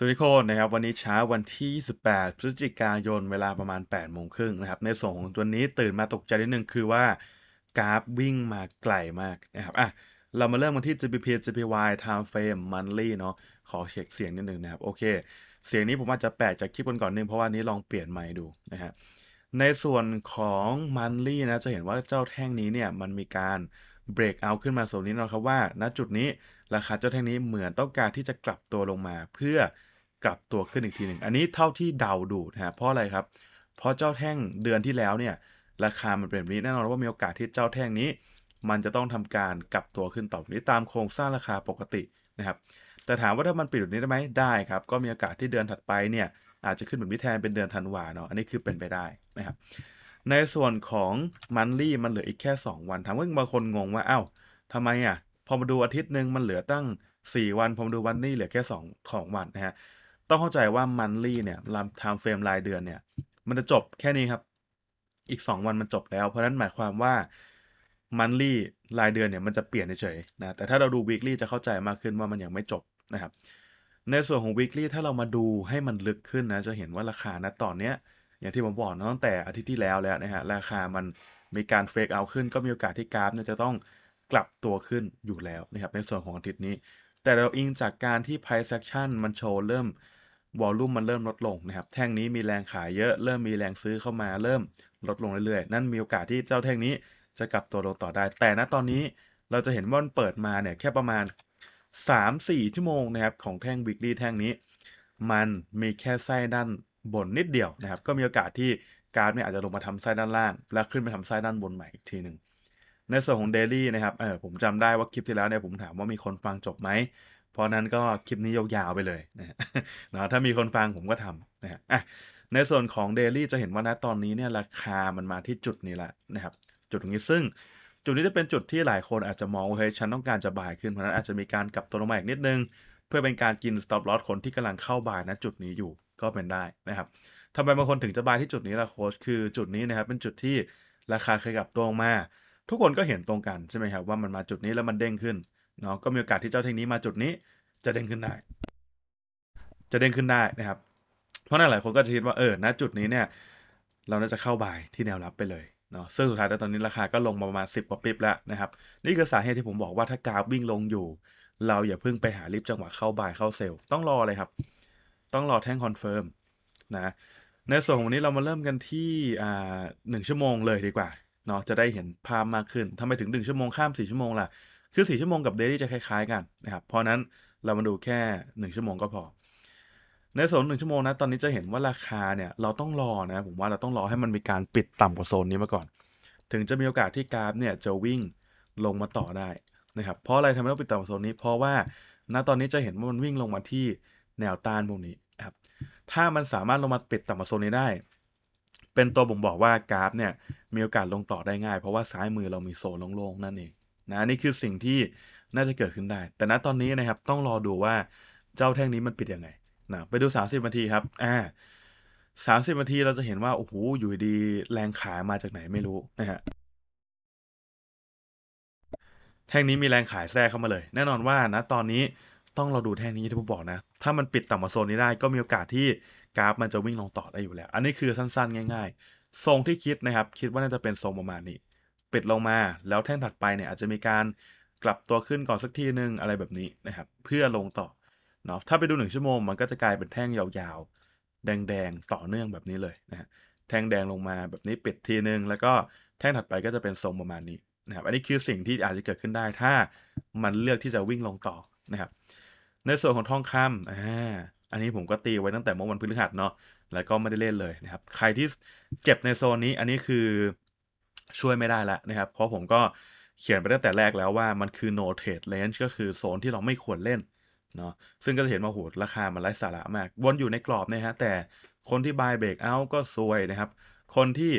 สวัสดีคนนะครับวันนี้เช้าวันที่ 28 พฤศจิกายนเวลาประมาณ 8 โมงครึ่งนะครับในส่วนของตัวนี้ตื่นมาตกใจนิดนึงคือว่ากราฟวิ่งมาไกลมากนะครับอ่ะเรามาเริ่มกันที่ g p p GPY Time Frame Monthly เนาะขอเช็คเสียงนิดนึงนะครับโอเค เสียงนี้ผมอาจจะแปลกจากคลิปก่อนๆนึง เพราะว่านี้ลองเปลี่ยนใหม่ดูนะฮะในส่วนของ Monthly นะจะเห็นว่าเจ้าแท่งนี้เนี่ยมันมีการเบรกเอาขึ้นมาส่วนนี้นะครับว่า ณจุดนี้ราคาเจ้าแท่งนี้เหมือนต้องการที่จะกลับตัวลงมาเพื่อกลับตัวขึ้นอีกทีหนึ่ง อันนี้เท่าที่เดาดูนะฮะ เพราะอะไรครับ เพราะเจ้าแท่งเดือนที่แล้วเนี่ย ราคามันเป็นแบบนี้แน่นอนว่ามีโอกาสที่เจ้าแท่งนี้ มันจะต้องทำการกลับตัวขึ้นต่อนี้ตามโครงสร้างราคาปกตินะครับ แต่ถามว่าถ้ามันปิดแบบนี้ได้ไหมได้ครับ ก็มีโอกาสที่เดือนถัดไปเนี่ย อาจจะขึ้นแบบนีิแทนเป็นเดือนธันวาเนาะ อันนี้คือเป็นไปได้นะครับ ในส่วนของมันลี่มันเหลืออีกแค่ 2 วันถามว่าบางคนงงว่าเอา้า ทำไมอ่ะ พอมาดูอาทิตย์หนึ่งมันเหลือตั้ง 4 วันพอมาดูวันนี้เหลือแค่2ของวันนะฮะต้องเข้าใจว่ามันลี่เนี่ยลำไทม์เฟรมรายเดือนเนี่ยมันจะจบแค่นี้ครับ อีก2วันมันจบแล้ว เพราะนั้นหมายความว่ามันลี่รายเดือนเนี่ยมันจะเปลี่ยนเฉยนะแต่ถ้าเราดูวีคลี่จะเข้าใจมากขึ้นว่ามันยังไม่จบนะครับในส่วนของวีคลี่ถ้าเรามาดูให้มันลึกขึ้นนะจะเห็นว่าราคานะตอนเนี้ย อย่างที่ผมบอกตั้งแต่อาทิตย์ที่แล้วแล้วนะฮะราคามันมีการเฟกเอาขึ้นก็มีโอกาสที่กราฟเนี่ยจะต้องกลับตัวขึ้นอยู่แล้วนะครับในส่วนของอาทิตย์นี้ แต่เราอิงจากการที่ไพ i c e a c ช i o n มันโชว์เริ่มวอลลุ่มมันเริ่มลดลงนะครับแท่งนี้มีแรงขายเยอะเริ่มมีแรงซื้อเข้ามาเริ่มลดลงเรื่อยๆนั่นมีโอกาสที่เจ้าแท่งนี้ จะกลับตัวลงต่อได้ แต่ณตอนนี้เราจะเห็นว่ามันเปิดมาเนี่ยแค่ประมาณ3-4ชั่วโมงนะครับของแท่งวิกฤตแท่งนี้ มันมีแค่ไส้ด้านบนนิดเดียวนะครับก็มีโอกาสที่กรารเนี่ยอาจจะลงมาทำไส้ด้านล่าง แล้วขึ้นไปทำไส้ด้านบนใหม่อีกทีหนึ่งในส่วนของเดลี่นะครับเออผมจำได้ว่าคลิปที่แล้วเนี่ยผมถามว่ามีคนฟังจบไหมเพราะนั้นก็คลิปนี้ยาวๆไปเลยนะฮะถ้ามีคนฟังผมก็ทำนะฮะในส่วนของเดลี่จะเห็นว่าณตอนนี้เนี่ยราคามันมาที่จุดนี้ละนะครับจุดตรงนี้ซึ่งจุดนี้จะเป็นจุดที่หลายคนอาจจะมองว่าเฮ้ยฉันต้องการจะบายขึ้นเพราะนั้นอาจจะมีการกลับตัวลงมาอีกนิดนึง เพื่อเป็นการกิน stop loss คนที่กำลังเข้าบายณจุดนี้อยู่ก็เป็นได้นะครับทำไมบางคนถึงจะบายที่จุดนี้ล่ะโค้ชคือจุดนี้นะครับเป็นจุดที่ราคาเคยกลับตัวงมาทุกคนก็เห็นตรงกันใช่ไหมครับว่ามันมาจุดนี้แล้วมันเด้งขึ้นเนาะก็มีโอกาสที่เจ้าเทคนี้มาจุดนี้ จะเด้งขึ้นได้ จะเด้งขึ้นได้นะครับ เพราะนั่นหลายคนก็จะคิดว่าเออณจุดนี้เนี่ย เราน่าจะเข้าบายที่แนวรับไปเลยเนาะซึ่งสุดท้ายแล้วตอนนี้ราคาก็ลงมาประมาณ10กว่าปิบแล้วนะครับ นี่คือสาเหตุที่ผมบอกว่าถ้ากราฟวิ่งลงอยู่ เราอย่าเพิ่งไปหารีบจังหวะเข้าบายเข้าเซลล์ต้องรอเลยครับต้องรอแท่งคอนเฟิร์มนะ ในส่วนของวันนี้เรามาเริ่มกันที่อ่าหนึ่งชั่วโมงเลยดีกว่าเนาะจะได้เห็นภาพมากขึ้นทำไมถึงหนึ่งชั่วโมงข้ามสี่ชั่วโมงล่ะคือ4ชั่วโมงกับเดลี่จะคล้ายๆ กันนะครับ เพราะนั้นเรามาดูแค่1ชั่วโมงก็พอ ในโซนหนึ่งชั่วโมงนะตอนนี้จะเห็นว่าราคาเนี่ยเราต้องรอนะผมว่าเราต้องรอให้มันมีการปิดต่ำกว่าโซนนี้มาก่อน ถึงจะมีโอกาสที่กราฟเนี่ยจะวิ่งลงมาต่อได้นะครับ เพราะอะไรทำให้ต้องปิดต่ำกว่าโซนนี้เพราะว่าณตอนนี้จะเห็นว่ามันวิ่งลงมาที่แนวต้านพวกนี้ครับ ถ้ามันสามารถลงมาปิดต่ำกว่าโซนนี้ได้ เป็นตัวบ่งบอกว่ากราฟเนี่ยมีโอกาสลงต่อได้ง่ายเพราะว่าซ้ายมือเรามีโซนโล่งๆนั่นเองนะนี่คือสิ่งที่น่าจะเกิดขึ้นได้ แต่ณตอนนี้นะครับต้องรอดูว่าเจ้าแท่งนี้มันปิดยังไงนะไปดู 30นาทีครับอ่าสามสิบนาทีเราจะเห็นว่าโอ้โหอยู่ดีแรงขายมาจากไหนไม่รู้นะฮะแท่งนี้มีแรงขายแทรกเข้ามาเลย แน่นอนว่านะตอนนี้ต้องเราดูแท่งนี้ที่ผมบอกนะ ถ้ามันปิดต่ำกว่าโซนนี้ได้ ก็มีโอกาสที่กราฟมันจะวิ่งลงต่อได้อยู่แล้ว อันนี้คือสั้น ๆ ง่าย ๆ ทรงที่คิดนะครับคิดว่าน่าจะเป็นทรงประมาณนี้ปิดลงมา แล้วแท่งถัดไปเนี่ย อาจจะมีการกลับตัวขึ้นก่อนสักทีหนึ่งอะไรแบบนี้นะครับ เพื่อลงต่อเนาะถ้าไปดูหนึ่งชั่วโมงมันก็จะกลายเป็นแท่งยาวๆ แดงๆต่อเนื่องแบบนี้เลยนะฮะแท่งแดงลงมาแบบนี้ปิดทีนึง แล้วก็แท่งถัดไปก็จะเป็นทรงประมาณนี้นะครับ อันนี้คือสิ่งที่อาจจะเกิดขึ้นได้ถ้ามันเลือกที่จะวิ่งลงต่อนะครับ ในส่วนของทองคำอ่าอันนี้ผมก็ตีไว้ตั้งแต่เมื่อวันพฤหัสเนาะแล้วก็ไม่ได้เล่นเลยนะครับ ใครที่เจ็บในโซนนี้ อันนี้คือช่วยไม่ได้แล้วนะครับ เพราะผมก็เขียนไปตั้งแต่แรกแล้วว่ามันคือ no trade range ก็คือโซนที่เราไม่ควรเล่นเนาะซึ่งก็จะเห็นว่าโหดราคามันไร้สาระมาก วนอยู่ในกรอบนะฮะแต่คนที่ buy break out ก็ซวยนะครับ คนที่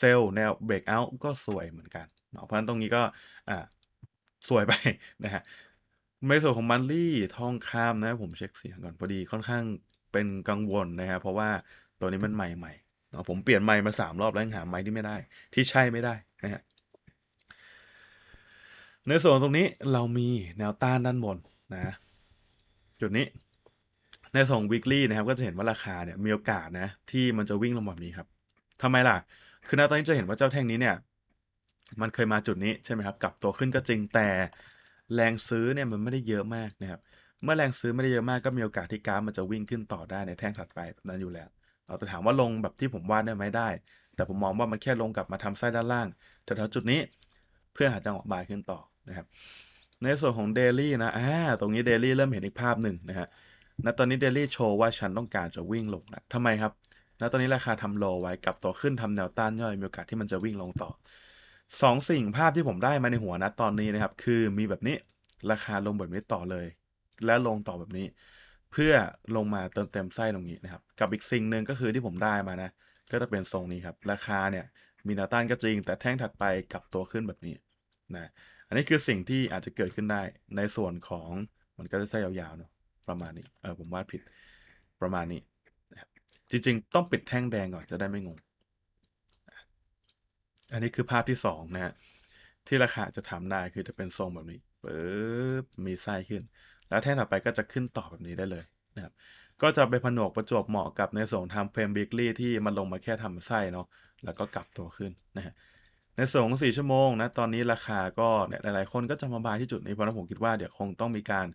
sell แนว break out ก็ซวยเหมือนกันเนาะเพราะฉะนั้นตรงนี้ก็อ่าซวยไปนะฮะม่ส่วนของมันลี่ทองคำนะผมเช็คเสียงก่อน พอดีค่อนข้างเป็นกังวลนะฮะเพราะว่าตัวนี้มันใหม่เนาะผมเปลี่ยนไมค์มาสามรอบแล้วยังหาไมค์ที่ไม่ได้ ที่ใช่ไม่ได้นะฮะ ในส่วนตรงนี้เรามีแนวต้านด้านบนนะ จุดนี้ในส่ง weekly นะครับ ก็จะเห็นว่าราคาเนี่ย มีโอกาสนะ ที่มันจะวิ่งลงแบบนี้ครับ ทำไมล่ะ คือณตอนนี้จะเห็นว่าเจ้าแท่งนี้เนี่ย มันเคยมาจุดนี้ใช่ไหมครับกลับตัวขึ้นก็จริงแต่แรงซื้อเนี่ยมันไม่ได้เยอะมากนะครับเมื่อแรงซื้อไม่ได้เยอะมากก็มีโอกาสที่กราฟมันจะวิ่งขึ้นต่อได้ในแท่งถัดไปแบบนั้นอยู่แล้วแต่ถามว่าลงแบบที่ผมวาดได้ไหมได้ แต่ผมมองว่ามันแค่ลงกลับมาทำไส้ด้านล่างแถวๆจุดนี้เพื่อหาจังหวะบายขึ้นต่อนะครับ ในส่วนของเดลี่นะอ่าตรงนี้เดลี่เริ่มเห็นอีกภาพหนึ่งนะฮะ ณ ตอนนี้เดลี่โชว์ว่าฉันต้องการจะวิ่งลงนะทำไมครับ ณ ตอนนี้ราคาทำโลไว้กับตัวขึ้นทำแนวต้านย่อยมีโอกาสที่มันจะวิ่งลงต่อสองสิ่งภาพที่ผมได้มาในหัวนะตอนนี้นะครับ คือมีแบบนี้ราคาลงแบบนี้ต่อเลย และลงต่อแบบนี้เพื่อลงมาเติมเต็มไส้ตรงนี้นะครับ กับอีกสิ่งหนึ่งก็คือที่ผมได้มานะ ก็จะเป็นทรงนี้ครับ ราคาเนี่ย มีแนวต้านก็จริง แต่แท่งถัดไปกลับตัวขึ้นแบบนี้นะอันนี้คือสิ่งที่อาจจะเกิดขึ้นได้ในส่วนของมันก็จะไส้ยาวๆเนาะประมาณนี้เออผมวาดผิดประมาณนี้นะครับจริง ๆ ต้องปิดแท่งแดงก่อนจะได้ไม่งงอันนี้คือภาพที่2นะฮะที่ราคาจะทาได้คือจะเป็นทรงแบบนี้ปึ๊บมีไส้ขึ้นแล้วแท่งต่อไปก็จะขึ้นต่อแบบนี้ได้เลยนะครับ ก็จะไปผนวกประจบเหมาะกับในส่วนทำเฟรมบิ๊กลี่ที่มันลงมาแค่ทำไส้เนาะ แล้วก็กลับตัวขึ้นนะฮะ ในส่วนี่ชั่วโมงนะ ตอนนี้ราคาก็หลายๆ คนก็จะมาบายที่จุดนี้เพราะผมคิดว่า เดี๋ยวคงต้องมีการ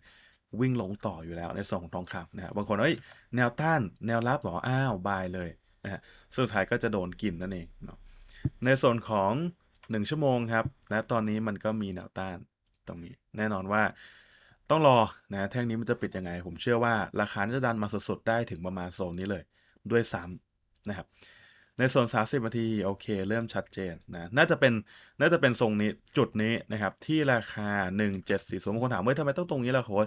วิ่งลงต่ออยู่แล้วในส่งทองคำนะฮะบางคนเอ้ยแนวต้านแนวรับหรอ อ้าวบายเลยนะฮะสุดท้ายก็จะโดนกินนั่นเองเนาะ ในส่วนของ1ชั่วโมงครับนะ ตอนนี้มันก็มีแนวต้านตรงนี้ แน่นอนว่าต้องรอนะแท่งนี้มันจะปิดยังไง ผมเชื่อว่า ราคาจะดันมาสดๆ ได้ถึงประมาณโซนนี้เลยด้วยซ้ำนะครับ ในโซน 30 นาที โอเค เริ่มชัดเจนนะน่าจะเป็น น่าจะเป็นทรงนี้จุดนี้ นะครับ ที่ราคา 174สมคนถามว่าทำไมต้องตรงนี้ล่ะโค้ช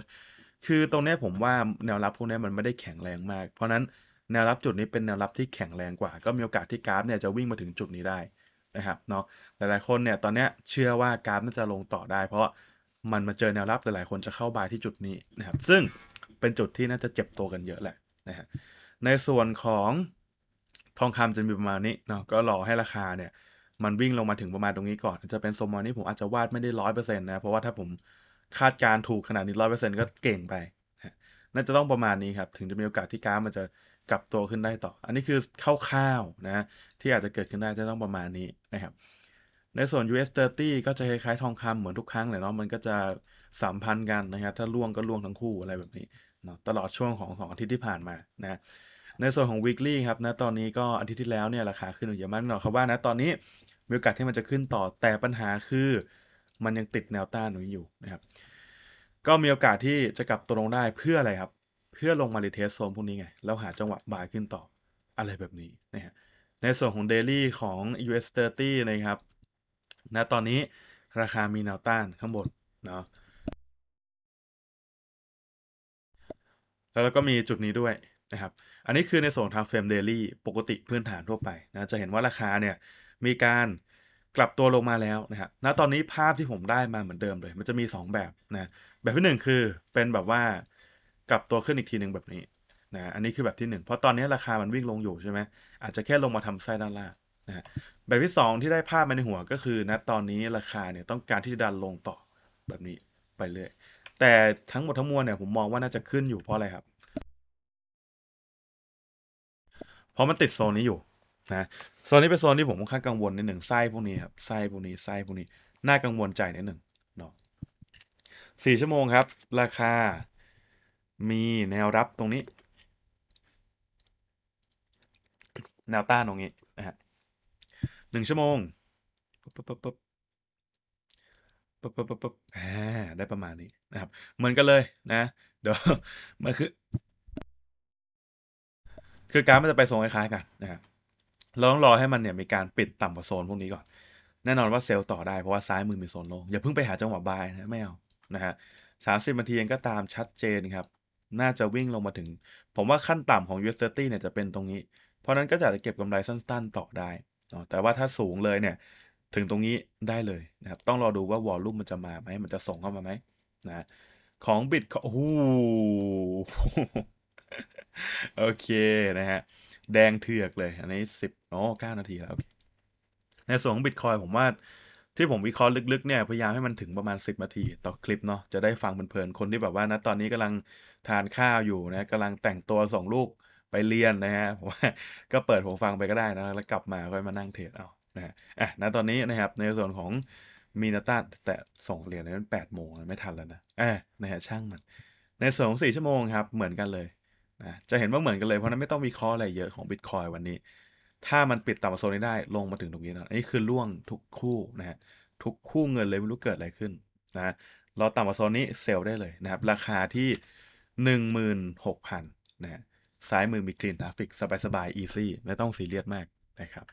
คือตรงนี้ผมว่าแนวรับพวกนี้มันไม่ได้แข็งแรงมากเพราะนั้นแนวรับจุดนี้เป็นแนวรับที่แข็งแรงกว่า ก็มีโอกาสที่กราฟเนี่ยจะวิ่งมาถึงจุดนี้ได้นะครับเนาะหลายๆคนเนี่ยตอนนี้เชื่อว่ากราฟน่าจะลงต่อได้เพราะมันมาเจอแนวรับหลายๆ คนจะเข้าบายที่จุดนี้นะครับ ซึ่งเป็นจุดที่น่าจะเจ็บตัวกันเยอะแหละนะฮะในส่วนของทองคำจะมีประมาณนี้เนาะก็รอให้ราคาเนี่ย มันวิ่งลงมาถึงประมาณตรงนี้ก่อน จะเป็นโซมอนนี้ผมอาจจะวาดไม่ได้ร้อยเปอร์เซ็นต์นะเพราะว่าถ้าผมคาดการถูกขนาดนี้ร้อยเปอร์เซ็นต์ก็เก่งไปน่าจะต้องประมาณนี้ครับ ถึงจะมีโอกาสที่กราฟมันจะกลับตัวขึ้นได้ต่อ อันนี้คือคร่าวๆนะที่อาจจะเกิดขึ้นได้จะต้องประมาณนี้นะครับในส่วน US 30ก็จะคล้ายๆทองคำเหมือนทุกครั้งเลยเนาะ มันก็จะสัมพันธ์กันนะครับ ถ้าล่วงก็ล่วงทั้งคู่อะไรแบบนี้เนาะ ตลอดช่วงของสองอาทิตย์ที่ผ่านมานะ ในส่วนของ weekly ครับนะ ตอนนี้ก็อาทิตย์ที่แล้วเนี่ย ราคาขึ้นอยู่เยอะมากเนาะเขาว่านะ ตอนนี้มีโอกาสที่มันจะขึ้นต่อแต่ปัญหาคือมันยังติดแนวต้านอยู่นะครับ ก็มีโอกาสที่จะกลับตัวลงได้เพื่ออะไรครับ เพื่อลงมาลีเทสโซนพวกนี้ไง แล้วหาจังหวะบายขึ้นต่ออะไรแบบนี้นะฮะ ในส่วนของ Daily ของ US 30นะครับนะตอนนี้ราคามีแนวต้านข้างบนเนาะแล้วก็มีจุดนี้ด้วยนะครับอันนี้คือในส่วนทางเฟรมเดลี่ปกติพื้นฐานทั่วไปนะจะเห็นว่าราคาเนี่ยมีการกลับตัวลงมาแล้วนะครับณตอนนี้ภาพที่ผมได้มาเหมือนเดิมเลย มันจะมี 2 แบบนะแบบที่1คือเป็นแบบว่ากลับตัวขึ้นอีกทีหนึ่งแบบนี้นะอันนี้คือแบบที่ 1 เพราะตอนนี้ราคามันวิ่งลงอยู่ใช่ไหมอาจจะแค่ลงมาทำไส้ด้านล่างนะแบบที่2ที่ได้ภาพมาในหัวก็คือนะตอนนี้ราคาเนี่ยต้องการที่จะดันลงต่อแบบนี้ไปเรื่อยแต่ทั้งหมดทั้งมวลเนี่ยผมมองว่าน่าจะขึ้นอยู่เพราะอะไรครับ เพราะมันติดโซนนี้อยู่นะโซนนี้เป็นโซนที่ผมค่อนข้างกังวลในหนึ่งไส้พวกนี้ครับไส้พวกนี้ไส้พวกนี้น่ากังวลใจในหนึ่งเนาะสี่ชั่วโมงครับ ราคา มีแนวรับตรงนี้แนวต้านตรงนี้นะฮะหนึ่งชั่วโมงปุ๊บปุ๊บปุ๊บปุ๊บปุ๊บปุ๊บปุ๊บปุ๊บอ่าได้ประมาณนี้นะครับ เหมือนกันเลยนะ เดี๋ยวมันคือ คือกรารมันจะไปโซนคล้ายๆกันนะครับ เราต้องรอให้มันเนี่ยมีการปิดต่ำกว่าโซนพวกนี้ก่อน แน่นอนว่าเซลล์ต่อได้ เพราะว่าซ้ายมือมีโซนลง อย่าเพิ่งไปหาจังหวะบายนะไม่เอานะฮะสามสิบนาทีเองก็ตามชัดเจนครับ น่าจะวิ่งลงมาถึง ผมว่าขั้นต่ำของ US30 เนี่ยจะเป็นตรงนี้ เพราะนั้นก็จะเก็บกำไรสั้นๆต่อได้แต่ว่าถ้าสูงเลยเนี่ยถึงตรงนี้ได้เลยนะครับต้องรอดูว่าวอลลุ่มมันจะมาไหมมันจะส่งเข้ามาไหมนะของบิตโอ้โหโอเคนะฮะ แดงเถือกเลย อันนี้สิบอ๋อเก้านาทีแล้วในส่วนของบิตคอยผมว่าที่ผมวิเคราะห์ลึกๆ เนี่ย พยายามให้มันถึงประมาณ 10 นาที ต่อคลิปเนาะจะได้ฟังเพลินๆคนที่แบบว่านะตอนนี้กำลังทานข้าวอยู่นะกำลังแต่งตัวส่งลูกไปเรียนนะฮะผมว่าก็เปิดหูฟังไปก็ได้นะ แล้วกลับมาค่อยมานั่งเทรดเอานะฮะอ่ะณตอนนี้นะครับ ในส่วนของมีนาตาแต่ส่งเหรียญนั้นแปดโมงไม่ทันแล้วนะออะนะฮะช่างมัน ในส่วนของสี่ชั่วโมงครับเหมือนกันเลยนะ จะเห็นว่าเหมือนกันเลยเพราะนั้นไม่ต้องมีคร์อะไรเยอะของบิตคอยวันนี้ ถ้ามันปิดต่ำโซนนี้ได้ลงมาถึงตรงนี้นะอันนี้คือล่วงทุกคู่นะฮะทุกคู่เงินเลยไม่รู้เกิดอะไรขึ้นนะเราต่ำกว่าโซนนี้เซลล์ได้เลยนะครับ ราคาที่16,000นะฮะซ้ายมือมีกลีน n ราฟิกสบายๆอีซี่ไม่ต้องซีเรียสมากนะครับ